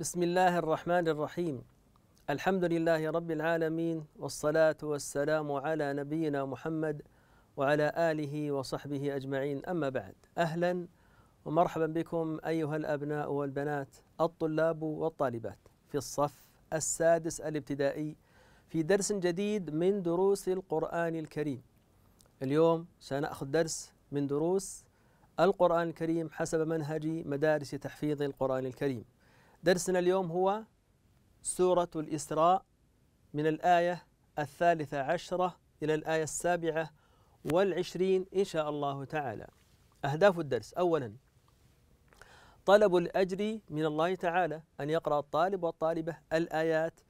بسم الله الرحمن الرحيم الحمد لله رب العالمين والصلاة والسلام على نبينا محمد وعلى آله وصحبه أجمعين أما بعد أهلا ومرحبا بكم أيها الأبناء والبنات الطلاب والطالبات في الصف السادس الابتدائي في درس جديد من دروس القرآن الكريم اليوم سنأخذ درس من دروس القرآن الكريم حسب منهج مدارس تحفيظ القرآن الكريم درسنا اليوم هو سورة الإسراء من الآية الثالثة عشرة إلى الآية السابعة والعشرين إن شاء الله تعالى أهداف الدرس أولا طلب الأجر من الله تعالى أن يقرأ الطالب والطالبة الآيات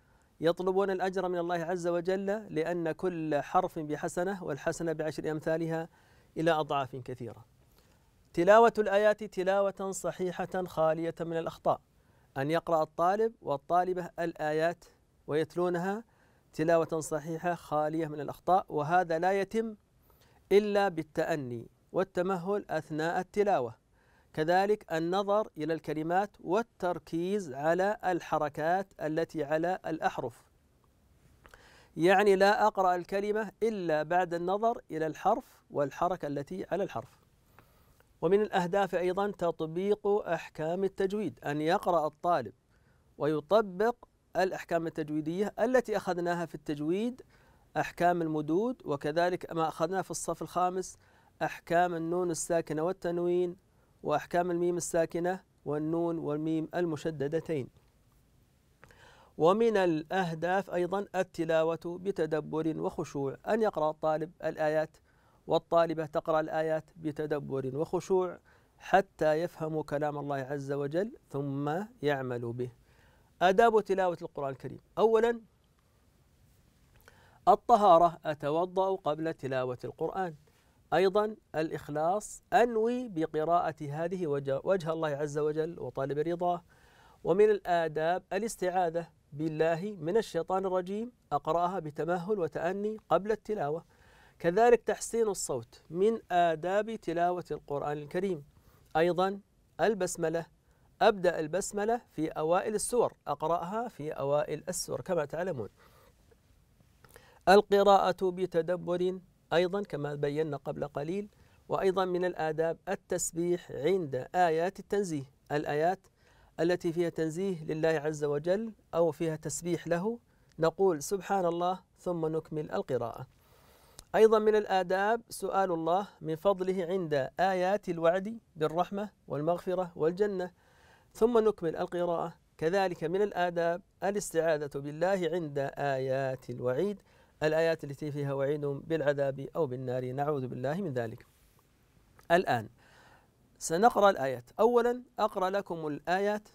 يطلبون الأجر من الله عز وجل لأن كل حرف بحسنة والحسنة بعشر أمثالها إلى أضعاف كثيرة تلاوة الآيات تلاوة صحيحة خالية من الأخطاء أن يقرأ الطالب والطالبة الآيات ويتلونها تلاوة صحيحة خالية من الأخطاء وهذا لا يتم إلا بالتأني والتمهل أثناء التلاوة كذلك النظر إلى الكلمات والتركيز على الحركات التي على الأحرف يعني لا أقرأ الكلمة إلا بعد النظر إلى الحرف والحركة التي على الحرف ومن الأهداف أيضا تطبيق أحكام التجويد أن يقرأ الطالب ويطبق الأحكام التجويدية التي أخذناها في التجويد أحكام المدود وكذلك ما أخذناه في الصف الخامس أحكام النون الساكنة والتنوين وأحكام الميم الساكنة والنون والميم المشددتين ومن الأهداف أيضا التلاوة بتدبر وخشوع أن يقرأ الطالب الآيات والطالبة تقرأ الآيات بتدبر وخشوع حتى يفهموا كلام الله عز وجل ثم يعملوا به آداب تلاوة القرآن الكريم أولا الطهارة أتوضأ قبل تلاوة القرآن أيضا الإخلاص أنوي بقراءة هذه وجه, وجه الله عز وجل وطالب رضاه ومن الآداب الاستعاذة بالله من الشيطان الرجيم أقرأها بتمهل وتأني قبل التلاوة كذلك تحسين الصوت من آداب تلاوة القرآن الكريم أيضا البسملة أبدأ البسملة في أوائل السور أقرأها في أوائل السور كما تعلمون القراءة بتدبر أيضا كما بينا قبل قليل وأيضا من الآداب التسبيح عند آيات التنزيه الآيات التي فيها تنزيه لله عز وجل أو فيها تسبيح له نقول سبحان الله ثم نكمل القراءة أيضا من الآداب سؤال الله من فضله عند آيات الوعد بالرحمة والمغفرة والجنة ثم نكمل القراءة كذلك من الآداب الاستعاذة بالله عند آيات الوعيد الآيات التي فيها وعيد بالعذاب أو بالنار نعوذ بالله من ذلك الآن سنقرأ الآيات أولا أقرأ لكم الآيات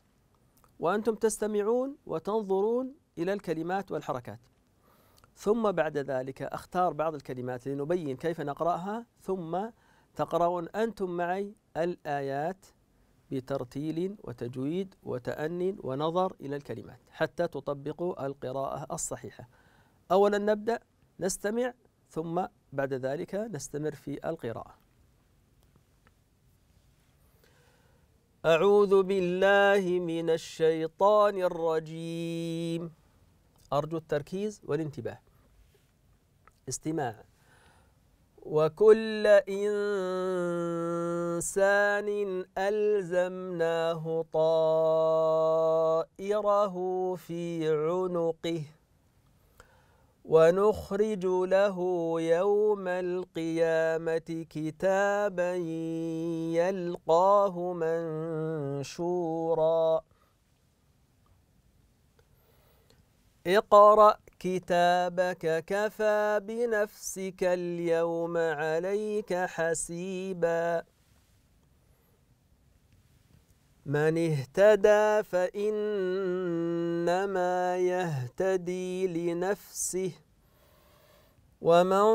وأنتم تستمعون وتنظرون إلى الكلمات والحركات ثم بعد ذلك أختار بعض الكلمات لنبين كيف نقرأها ثم تقرؤون أنتم معي الآيات بترتيل وتجويد وتأن ونظر إلى الكلمات حتى تطبقوا القراءة الصحيحة أولا نبدأ نستمع ثم بعد ذلك نستمر في القراءة أعوذ بالله من الشيطان الرجيم أرجو التركيز والانتباه استماع وكل إنسان ألزمناه طائره في عنقه ونخرج له يوم القيامة كتابا يلقاه منشوراً اقرأ كتابك كفى بنفسك اليوم عليك حسيبا من اهتدى فإنما يهتدي لنفسه ومن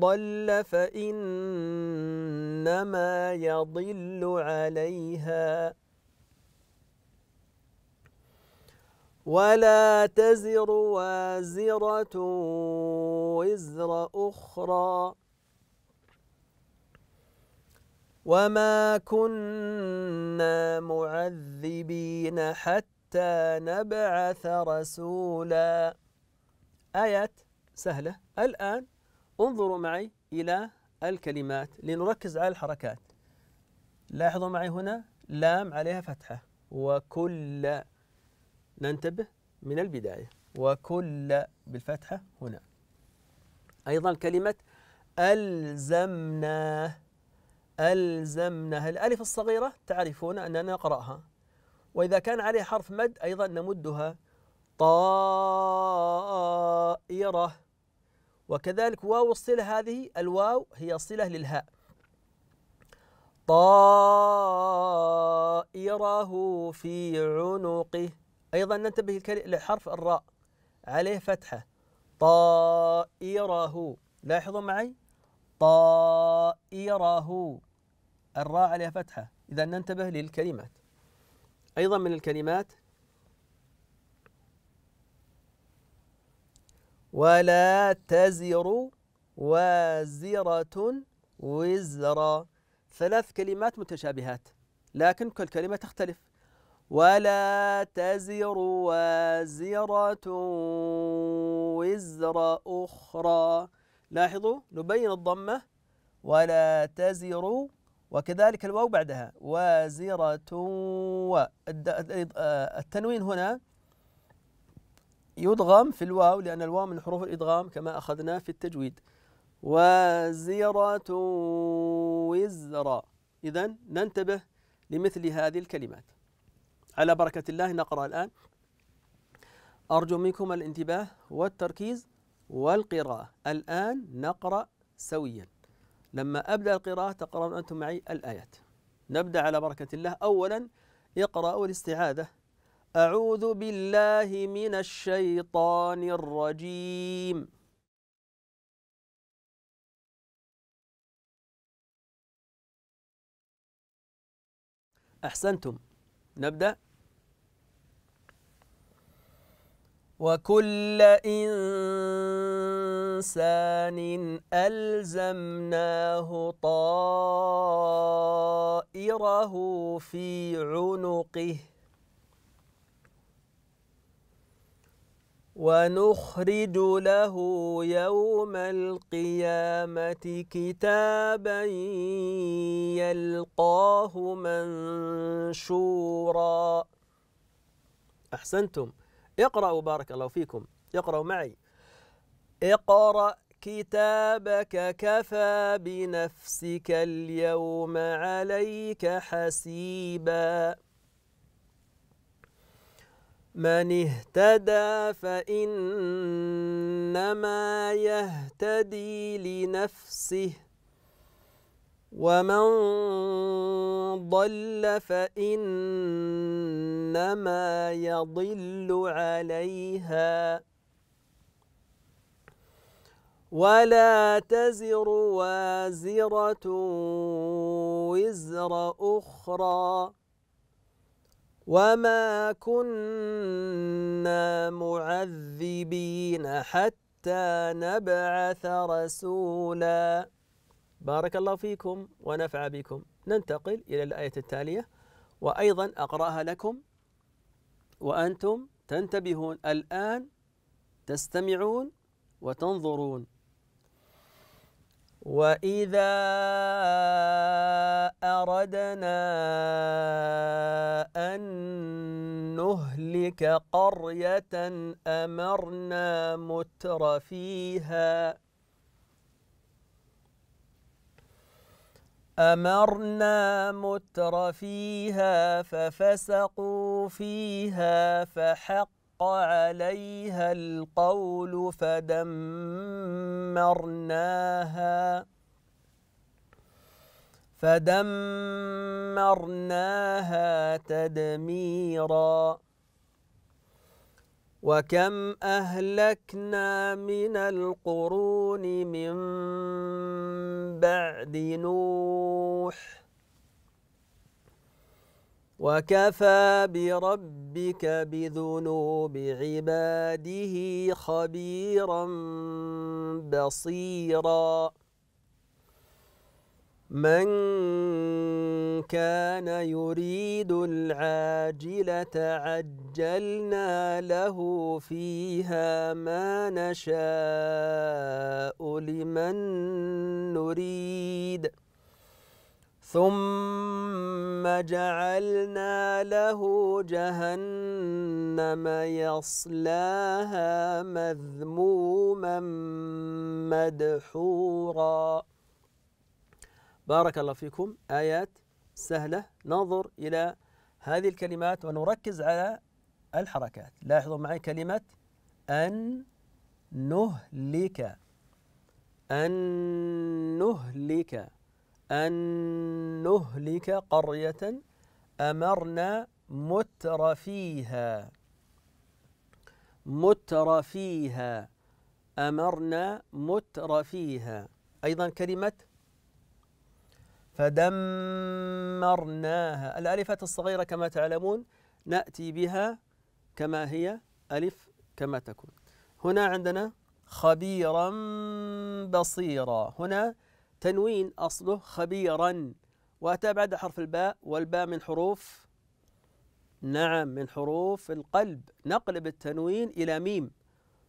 ضل فإنما يضل عليها ولا تزر وازرة وزر أخرى وما كنا معذبين حتى نبعث رسولا آيات سهلة الآن انظروا معي إلى الكلمات لنركز على الحركات لاحظوا معي هنا لام عليها فتحة وكل ننتبه من البداية وكل بالفتحة هنا أيضا كلمة ألزمنا ألزمنا الألف الصغيرة تعرفون أننا نقرأها وإذا كان عليه حرف مد أيضا نمدها طائرة وكذلك واو الصلة هذه الواو هي صلة للهاء طائره في عنقه أيضا ننتبه لحرف الراء عليه فتحة طائره لاحظوا معي طائره الراء عليها فتحة إذا ننتبه للكلمات أيضا من الكلمات ولا تزر وازرة وزر ثلاث كلمات متشابهات لكن كل كلمة تختلف ولا تزر وازرة وزر أخرى لاحظوا نبين الضمة ولا تزر وكذلك الواو بعدها وازرة و آه، التنوين هنا يدغم في الواو لأن الواو من حروف الإدغام كما أخذنا في التجويد وازرة وزر إذا ننتبه لمثل هذه الكلمات على بركة الله نقرأ الآن أرجو منكم الانتباه والتركيز والقراءة الآن نقرأ سويا لما أبدأ القراءة تقرأون أنتم معي الآيات نبدأ على بركة الله أولا اقرأوا الاستعاذة أعوذ بالله من الشيطان الرجيم أحسنتم نبدأ وكل إنسان ألزمناه طائره في عنقه ونخرج له يوم القيامة كتابا يلقاه منشورا أحسنتم اقرأوا بارك الله فيكم اقرأوا معي اقرأ كتابك كفى بنفسك اليوم عليك حسيباً من اهتدى فإنما يهتدي لنفسه ومن ضل فإنما يضل عليها ولا تزر وازرة وزر أخرى وما كنا معذبين حتى نبعث رسولا بارك الله فيكم ونفع بكم ننتقل إلى الآية التالية وأيضا أقرأها لكم وأنتم تنتبهون الآن تستمعون وتنظرون وإذا أردنا أن نهلك قرية أمرنا متر فيها أمرنا متر فيها ففسقوا فيها فحق حق عليها القول فدمرناها فدمرناها تدميرا وكم أهلكنا من القرون من بعد نوح وكفى بربك بذنوب عباده خبيرا بصيرا من كان يريد العاجلة عجلنا له فيها ما نشاء لمن نريد ثم جعلنا له جهنم يصلاها مذموما مدحورا بارك الله فيكم آيات سهلة ننظر إلى هذه الكلمات ونركز على الحركات لاحظوا معي كلمة أن نهلك أن نهلك أن نهلك قرية أمرنا متر فيها متر فيها أمرنا متر فيها أيضا كلمة فدمرناها الألفات الصغيرة كما تعلمون نأتي بها كما هي ألف كما تكون هنا عندنا خبيرا بصيرا هنا تنوين أصله خبيرا وأتى بعد حرف الباء والباء من حروف نعم من حروف القلب نقلب التنوين إلى ميم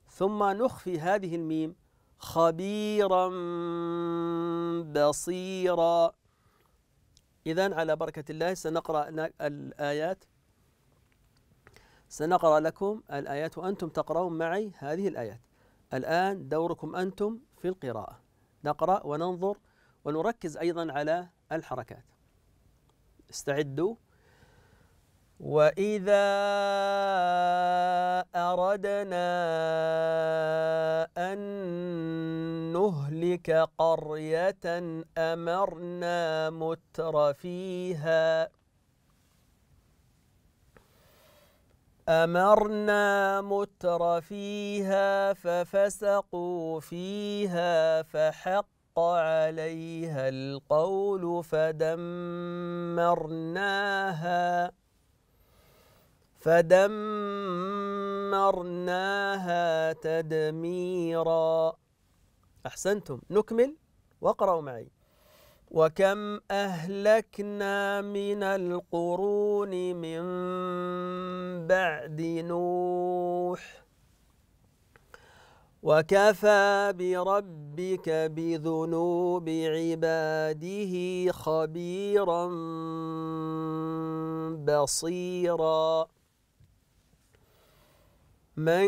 ثم نخفي هذه الميم خبيرا بصيرا إذا على بركة الله سنقرأ الآيات سنقرأ لكم الآيات وأنتم تقرؤون معي هذه الآيات الآن دوركم أنتم في القراءة نقرأ وننظر ونركز أيضا على الحركات استعدوا وإذا أردنا أن نهلك قرية أمرنا متر فيها أمرنا متر فيها ففسقوا فيها فحق عليها القول فدمرناها فدمرناها تدميرا أحسنتم نكمل واقرأوا معي وكم أهلكنا من القرون من بعد نوح وكفى بربك بذنوب عباده خبيرا بصيراً من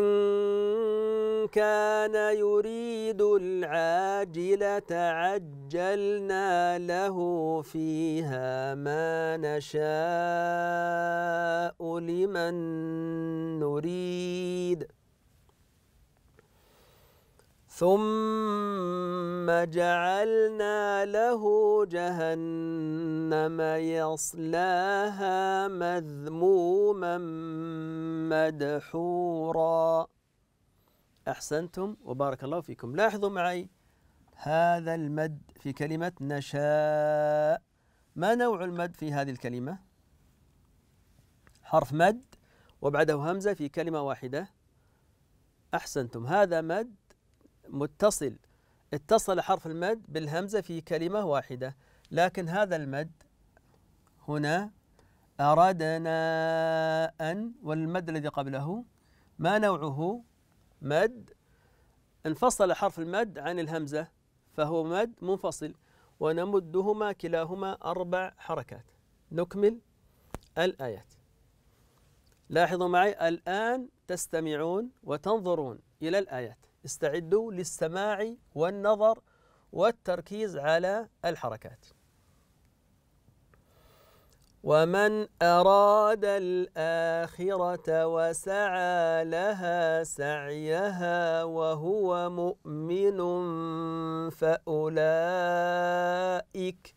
كان يريد العاجلة عجلنا له فيها ما نشاء لمن نريد ثم جعلنا له جهنم يصلاها مذموما مدحورا احسنتم وبارك الله فيكم لاحظوا معي هذا المد في كلمه نشاء ما نوع المد في هذه الكلمه حرف مد وبعده همزه في كلمه واحده احسنتم هذا مد متصل اتصل حرف المد بالهمزة في كلمة واحدة لكن هذا المد هنا أردنا أن والمد الذي قبله ما نوعه مد انفصل حرف المد عن الهمزة فهو مد منفصل ونمدهما كلاهما أربع حركات نكمل الآيات لاحظوا معي الآن تستمعون وتنظرون إلى الآيات استعدوا للسماع والنظر والتركيز على الحركات ومن أراد الآخرة وسعى لها سعيها وهو مؤمن فأولئك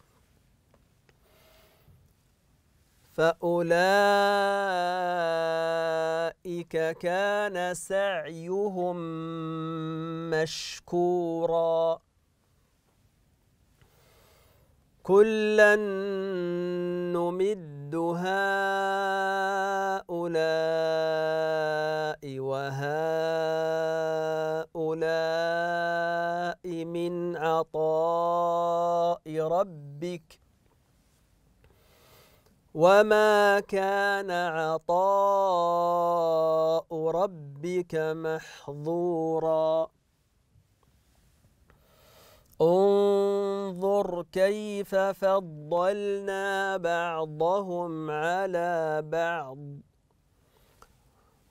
فأولئك كان سعيهم مشكورا كلا نمد هؤلاء وهؤلاء من عطاء ربك ۖ وَمَا كَانَ عَطَاءُ رَبِّكَ مَحْظُورًا انظر كيف فضلنا بعضهم على بعض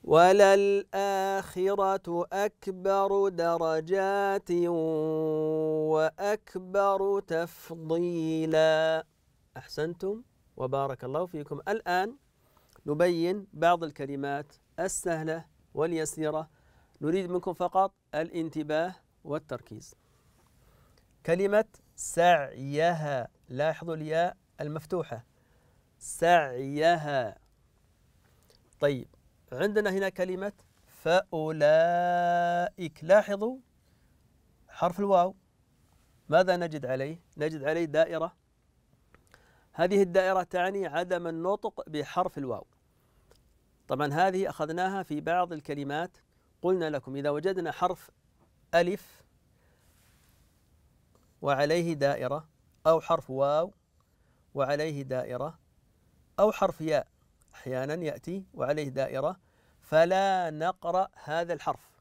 وللآخرة أكبر درجات وأكبر تفضيلا أحسنتم؟ وبارك الله فيكم الآن نبين بعض الكلمات السهلة واليسيرة نريد منكم فقط الانتباه والتركيز كلمة سعيها لاحظوا الياء المفتوحة سعيها طيب عندنا هنا كلمة فأولئك لاحظوا حرف الواو ماذا نجد عليه؟ نجد عليه دائرة هذه الدائرة تعني عدم النطق بحرف الواو طبعا هذه أخذناها في بعض الكلمات قلنا لكم إذا وجدنا حرف ألف وعليه دائرة أو حرف واو وعليه دائرة أو حرف ياء أحيانا يأتي وعليه دائرة فلا نقرأ هذا الحرف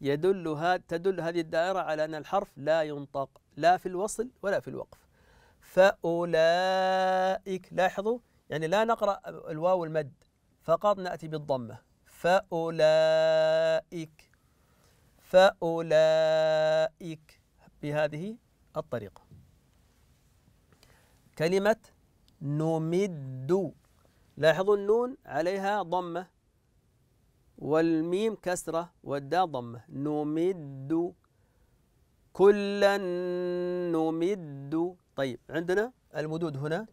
يدل تدل هذه الدائرة على أن الحرف لا ينطق لا في الوصل ولا في الوقف فأولئك لاحظوا يعني لا نقرأ الواو المد فقط نأتي بالضمة فأولئك فأولئك بهذه الطريقة كلمة نمد لاحظوا النون عليها ضمة والميم كسرة والدا ضمة نمد كلا نمد طيب عندنا المدود هنا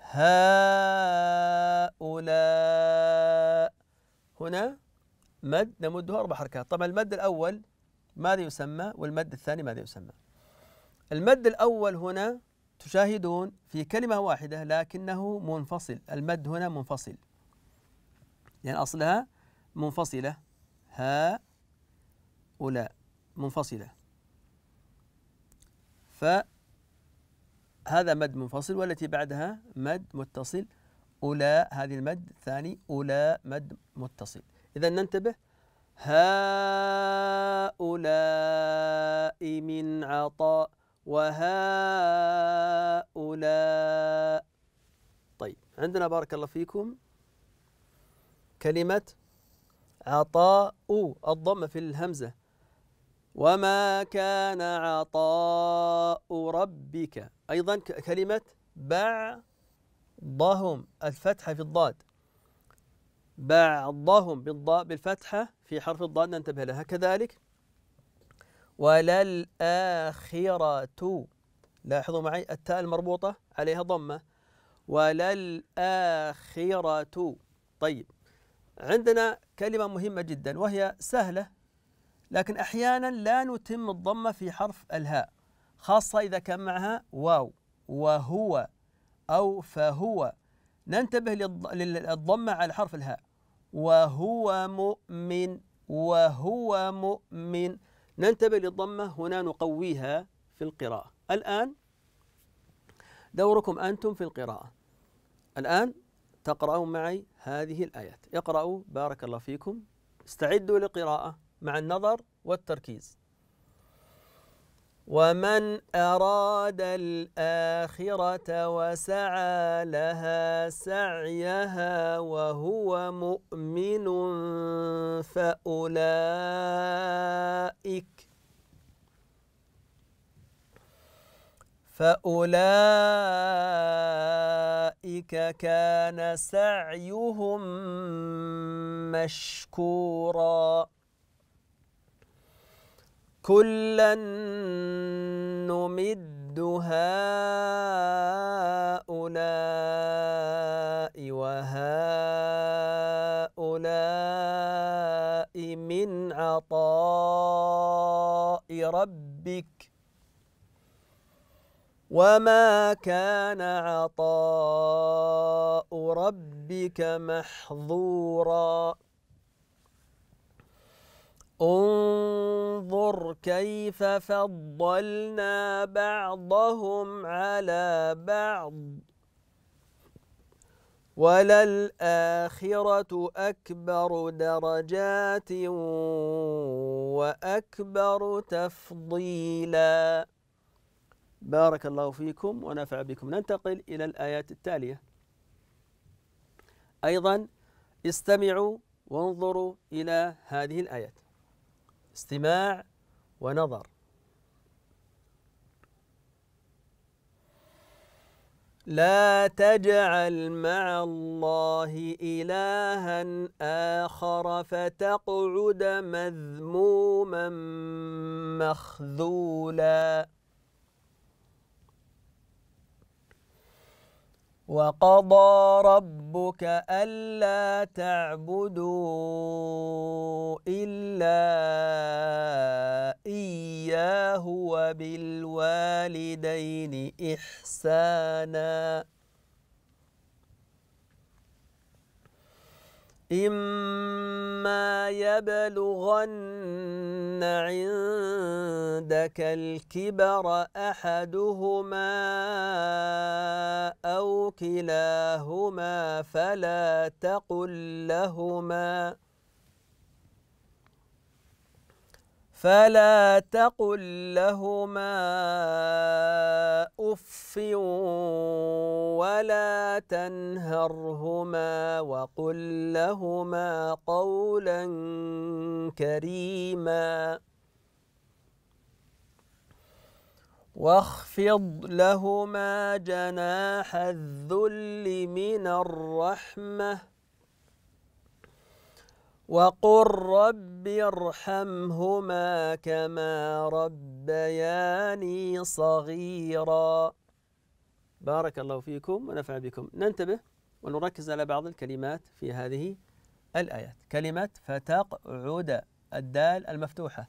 هؤلاء هنا مد نمده أربع حركات طبعا المد الأول ماذا يسمى والمد الثاني ماذا يسمى المد الأول هنا تشاهدون في كلمة واحدة لكنه منفصل المد هنا منفصل يعني أصلها منفصلة هؤلاء منفصلة ف هذا مد منفصل والتي بعدها مد متصل أولى هذه المد الثاني أولى مد متصل إذا ننتبه هؤلاء من عطاء وهؤلاء طيب عندنا بارك الله فيكم كلمة عطاء الضمة في الهمزة وما كان عطاء ربك أيضا كلمة بعضهم الفتحة في الضاد بعضهم بالضاء بالفتحة في حرف الضاد ننتبه لها كذلك وللآخرة لاحظوا معي التاء المربوطة عليها ضمة وللآخرة طيب عندنا كلمة مهمة جدا وهي سهلة لكن أحيانا لا نتم الضمة في حرف الهاء خاصة إذا كان معها واو وهو أو فهو ننتبه للضمة على حرف الهاء وهو مؤمن وهو مؤمن ننتبه للضمة هنا نقويها في القراءة الآن دوركم أنتم في القراءة الآن تقرأون معي هذه الآيات اقرأوا بارك الله فيكم استعدوا للقراءة مع النظر والتركيز ومن أراد الآخرة وسعى لها سعيها وهو مؤمن فأولئك فأولئك كان سعيهم مشكوراً كلا نمد هؤلاء وهؤلاء من عطاء ربك وما كان عطاء ربك محظوراً انظر كيف فضلنا بعضهم على بعض وللآخرة أكبر درجات وأكبر تفضيلا بارك الله فيكم ونفع بكم ننتقل إلى الآيات التالية أيضا استمعوا وانظروا إلى هذه الآيات استماع ونظر لا تجعل مع الله إلها آخر فتقعد مذموما مخذولا وقضى ربك ألا تعبدوا إلا إياه وبالوالدين إحساناً إما يبلغن عندك الكبر أحدهما أو كلاهما فلا تقل لهما فلا تقل لهما اف ولا تنهرهما وقل لهما قولا كريما واخفض لهما جناح الذل من الرحمه وَقُلْ رَبِّ ارْحَمْهُمَا كَمَا رَبَّيَانِي صَغِيرًا بارك الله فيكم ونفع بكم ننتبه ونركز على بعض الكلمات في هذه الآيات كلمة فتقعد الدال المفتوحة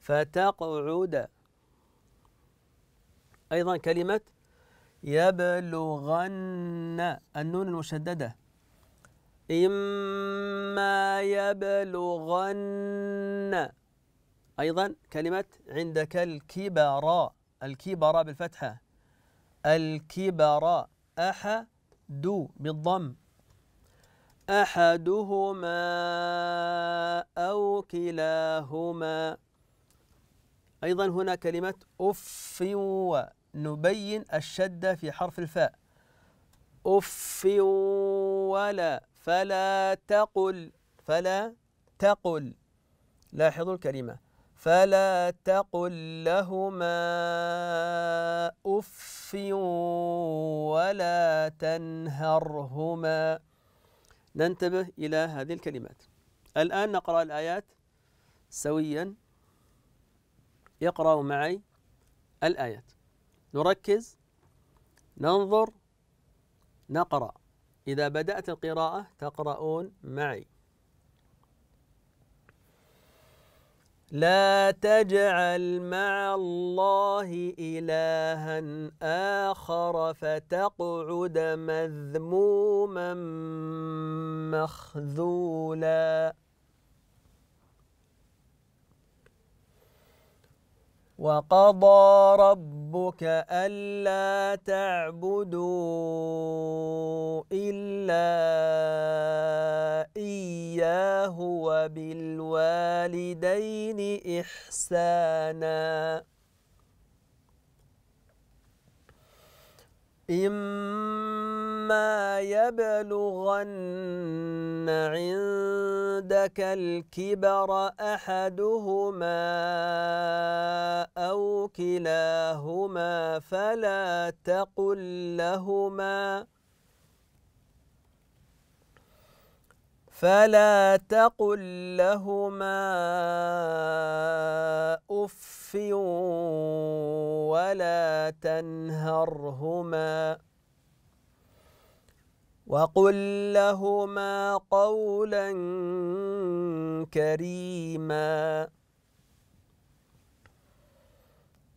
فتقعد أيضا كلمة يبلغن النون المشددة إما يبلغن أيضا كلمة عندك الكبار الكبار بالفتحة الكبار أحد بالضم أحدهما أو كلاهما أيضا هنا كلمة أف ونبين الشدة في حرف الفاء أف ولا فلا تقل فلا تقل لاحظوا الكلمة فلا تقل لهما أف ولا تنهرهما ننتبه إلى هذه الكلمات الآن نقرأ الآيات سويا اقرأوا معي الآيات نركز ننظر نقرأ إذا بدأت القراءة تقرؤون معي لا تجعل مع الله إلها آخر فتقعد مذموما مخذولا وقضى ربك ألا تعبدوا إلا إياه وبالوالدين إحساناً إما يبلغن عندك الكبر أحدهما أو كلاهما فلا تقل لهما فلا تقل لهما تنهرهما وقل لهما قولا كريما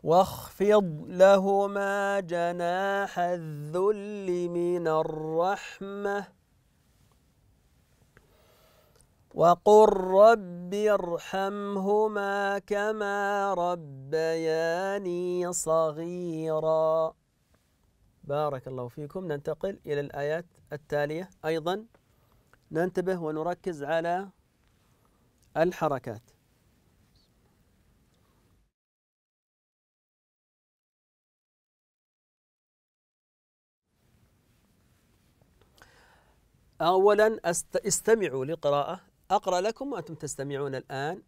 واخفض لهما جناح الذل من الرحمه وَقُلْ رَبِّ ارْحَمْهُمَا كَمَا رَبَّيَانِي صَغِيرًا بارك الله فيكم ننتقل إلى الآيات التالية أيضا ننتبه ونركز على الحركات أولا استمعوا لقراءة أقرأ لكم وأنتم تستمعون الآن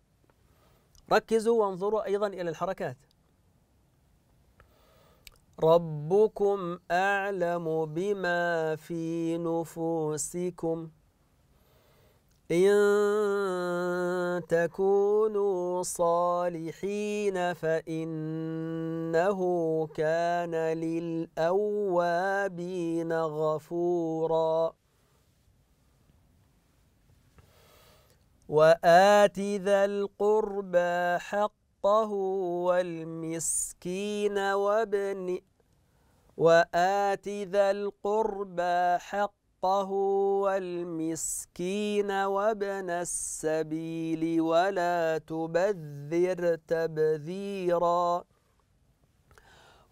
ركزوا وانظروا أيضا إلى الحركات ربكم أعلم بما في نفوسكم إن تكونوا صالحين فإنه كان للأوابين غفوراً وآت ذا القربى حقه والمسكين وابن وآت ذا القربى حقه والمسكين وابن السبيل ولا تبذر تبذيرا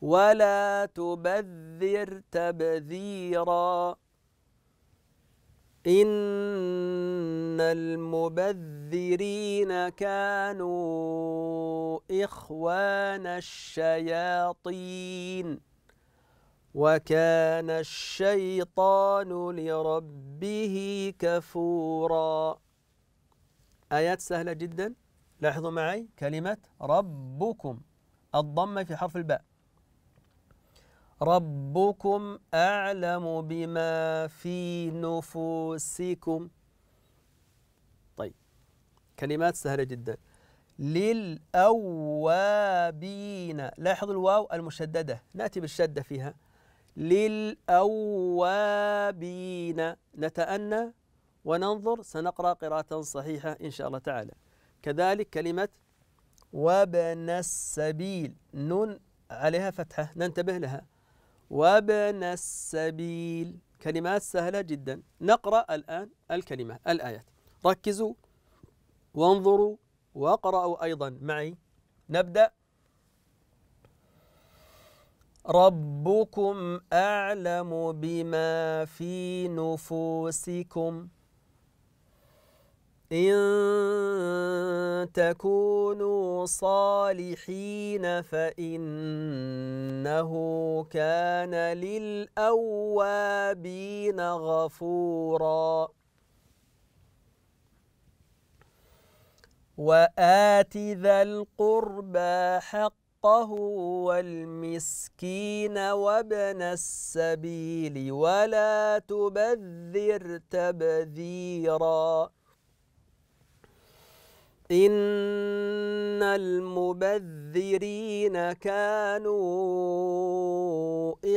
ولا تبذر تبذيرا إن المبذرين كانوا إخوان الشياطين وكان الشيطان لربه كفورا آيات سهلة جدا لاحظوا معي كلمة ربكم الضمة في حرف الباء ربكم أعلم بما في نفوسكم طيب كلمات سهلة جدا للأوابين لاحظ الواو المشددة نأتي بالشدة فيها للأوابين نتأنى وننظر سنقرأ قراءة صحيحة إن شاء الله تعالى كذلك كلمة وابن السبيل نون عليها فتحة ننتبه لها وابن السبيل كلمات سهلة جدا نقرأ الآن الكلمة الآيات ركزوا وانظروا واقرأوا أيضا معي نبدأ ربكم أعلم بما في نفوسكم إن تكونوا صالحين فإنه كان للأوابين غفورا وآت ذا القربى حقه والمسكين وابن السبيل ولا تبذر تبذيراً إن المبذرين كانوا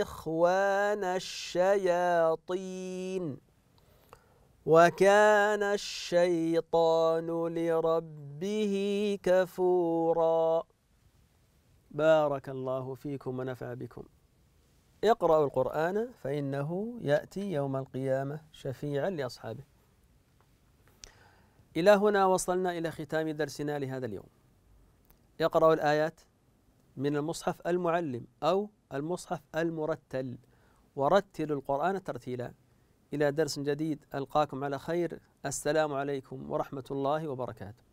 إخوان الشياطين وكان الشيطان لربه كفورا بارك الله فيكم ونفع بكم اقرأوا القرآن فإنه يأتي يوم القيامة شفيعا لأصحابه إلى هنا وصلنا إلى ختام درسنا لهذا اليوم اقرأوا الآيات من المصحف المعلم أو المصحف المرتل ورتلوا القرآن ترتيلا إلى درس جديد ألقاكم على خير السلام عليكم ورحمة الله وبركاته